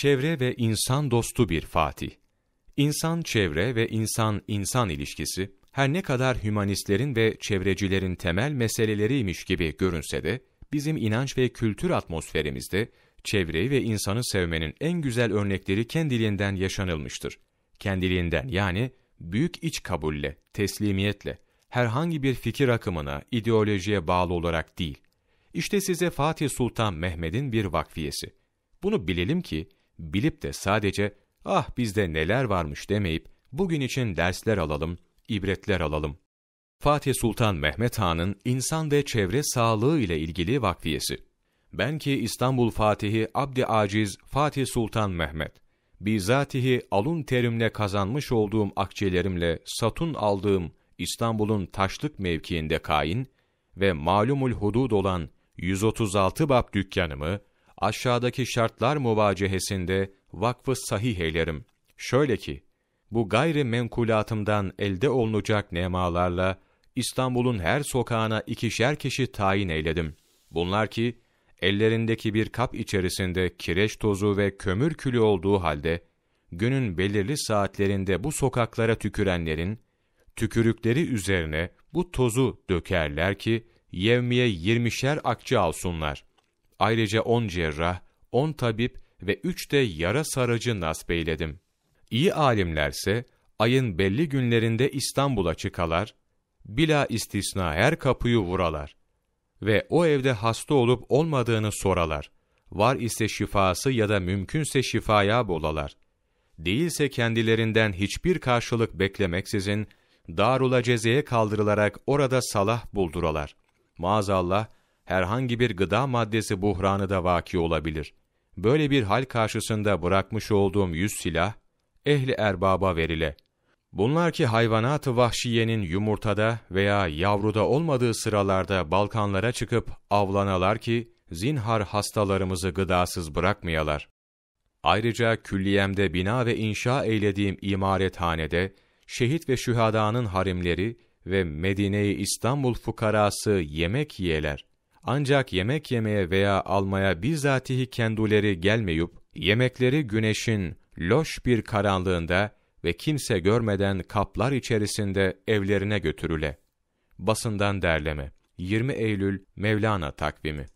çevre ve insan dostu bir fatih. İnsan çevre ve insan insan ilişkisi her ne kadar hümanistlerin ve çevrecilerin temel meseleleriymiş gibi görünse de bizim inanç ve kültür atmosferimizde çevreyi ve insanı sevmenin en güzel örnekleri kendiliğinden yaşanılmıştır. Kendiliğinden yani büyük iç kabulle, teslimiyetle, herhangi bir fikir akımına, ideolojiye bağlı olarak değil. İşte size Fatih Sultan Mehmet'in bir vakfiyesi. Bunu bilelim ki bilip de sadece ah bizde neler varmış demeyip bugün için dersler alalım, ibretler alalım. Fatih Sultan Mehmet Han'ın insan ve çevre sağlığı ile ilgili vakfiyesi. Ben ki İstanbul Fatihi Abdi Aciz Fatih Sultan Mehmet, bizatihi alun terimle kazanmış olduğum akçelerimle satun aldığım İstanbul'un taşlık mevkiinde kain ve malumul hudud olan 136 bab dükkanımı, aşağıdaki şartlar muvacehesinde vakfı sahih eylerim. Şöyle ki, bu gayri menkulatımdan elde olunacak nemalarla İstanbul'un her sokağına ikişer kişi tayin eyledim. Bunlar ki, ellerindeki bir kap içerisinde kireç tozu ve kömür külü olduğu halde, günün belirli saatlerinde bu sokaklara tükürenlerin, tükürükleri üzerine bu tozu dökerler ki, yevmiye yirmişer akçe alsınlar. Ayrıca on cerrah, on tabip ve üç de yara sarıcı nasip eyledim. İyi alimlerse ayın belli günlerinde İstanbul'a çıkalar, bila istisna her kapıyı vuralar ve o evde hasta olup olmadığını soralar. Var ise şifası ya da mümkünse şifaya bolalar. Değilse kendilerinden hiçbir karşılık beklemeksizin Darula Ceze'ye kaldırılarak orada salah bulduralar. Maazallah herhangi bir gıda maddesi buhranı da vaki olabilir. Böyle bir hal karşısında bırakmış olduğum yüz silah, ehli erbaba verile. Bunlar ki hayvanat-ı vahşiyenin yumurtada veya yavruda olmadığı sıralarda Balkanlara çıkıp avlanalar ki, zinhar hastalarımızı gıdasız bırakmayalar. Ayrıca külliyemde bina ve inşa eylediğim imarethanede, şehit ve şühadanın harimleri ve Medine-i İstanbul fukarası yemek yiyeler. Ancak yemek yemeye veya almaya bizatihi kenduleri gelmeyip, yemekleri güneşin loş bir karanlığında ve kimse görmeden kaplar içerisinde evlerine götürüle. Basından derleme 20 Eylül Mevlana takvimi